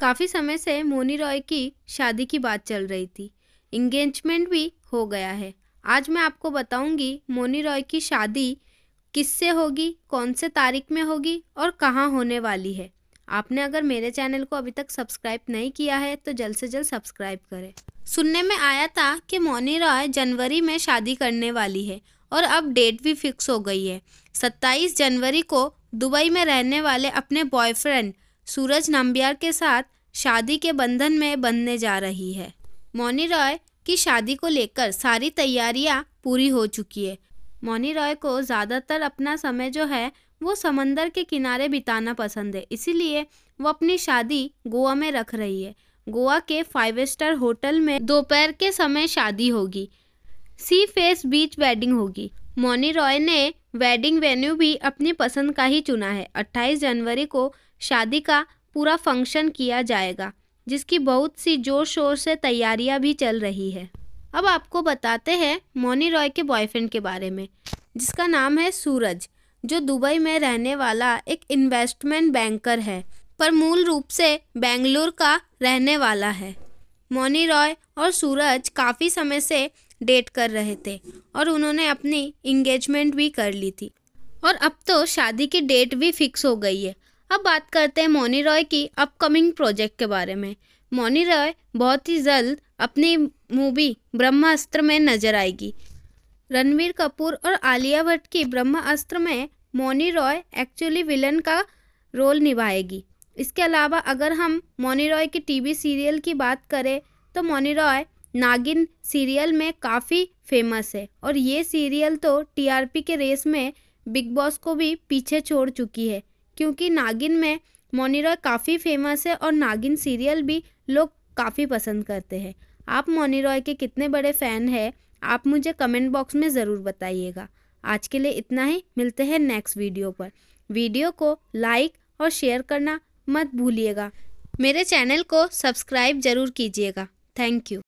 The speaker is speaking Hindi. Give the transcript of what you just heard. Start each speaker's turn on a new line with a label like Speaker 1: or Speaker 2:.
Speaker 1: काफ़ी समय से मोनी रॉय की शादी की बात चल रही थी इंगेजमेंट भी हो गया है आज मैं आपको बताऊंगी मोनी रॉय की शादी किससे होगी कौन से तारीख में होगी और कहाँ होने वाली है आपने अगर मेरे चैनल को अभी तक सब्सक्राइब नहीं किया है तो जल्द से जल्द सब्सक्राइब करें सुनने में आया था कि मोनी रॉय जनवरी में शादी करने वाली है और अब डेट भी फिक्स हो गई है 27 जनवरी को दुबई में रहने वाले अपने बॉयफ्रेंड सूरज नाम्बियार के साथ शादी के बंधन में बंधने जा रही है मौनी रॉय की शादी को लेकर सारी तैयारियां पूरी हो चुकी है मौनी रॉय को ज़्यादातर अपना समय जो है वो समंदर के किनारे बिताना पसंद है इसीलिए वो अपनी शादी गोवा में रख रही है गोवा के फाइव स्टार होटल में दोपहर के समय शादी होगी सी फेस बीच वेडिंग होगी मौनी रॉय ने वेडिंग वेन्यू भी अपनी पसंद का ही चुना है 28 जनवरी को शादी का पूरा फंक्शन किया जाएगा जिसकी बहुत सी ज़ोर शोर से तैयारियां भी चल रही है अब आपको बताते हैं मोनी रॉय के बॉयफ्रेंड के बारे में जिसका नाम है सूरज जो दुबई में रहने वाला एक इन्वेस्टमेंट बैंकर है पर मूल रूप से बेंगलुरु का रहने वाला है मोनी रॉय और सूरज काफ़ी समय से डेट कर रहे थे और उन्होंने अपनी इंगेजमेंट भी कर ली थी और अब तो शादी की डेट भी फिक्स हो गई है अब बात करते हैं मोनी रॉय की अपकमिंग प्रोजेक्ट के बारे में मोनी रॉय बहुत ही जल्द अपनी मूवी ब्रह्मास्त्र में नजर आएगी रणवीर कपूर और आलिया भट्ट की ब्रह्मास्त्र में मोनी रॉय एक्चुअली विलन का रोल निभाएगी इसके अलावा अगर हम मोनी रॉय की टीवी सीरियल की बात करें तो मोनी रॉय नागिन सीरियल में काफ़ी फेमस है और ये सीरियल तो टीआरपी के रेस में बिग बॉस को भी पीछे छोड़ चुकी है क्योंकि नागिन में मोनी रॉय काफ़ी फेमस है और नागिन सीरियल भी लोग काफ़ी पसंद करते हैं आप मौनी रॉय के कितने बड़े फ़ैन हैं आप मुझे कमेंट बॉक्स में ज़रूर बताइएगा आज के लिए इतना ही मिलते हैं नेक्स्ट वीडियो पर वीडियो को लाइक और शेयर करना मत भूलिएगा मेरे चैनल को सब्सक्राइब ज़रूर कीजिएगा थैंक यू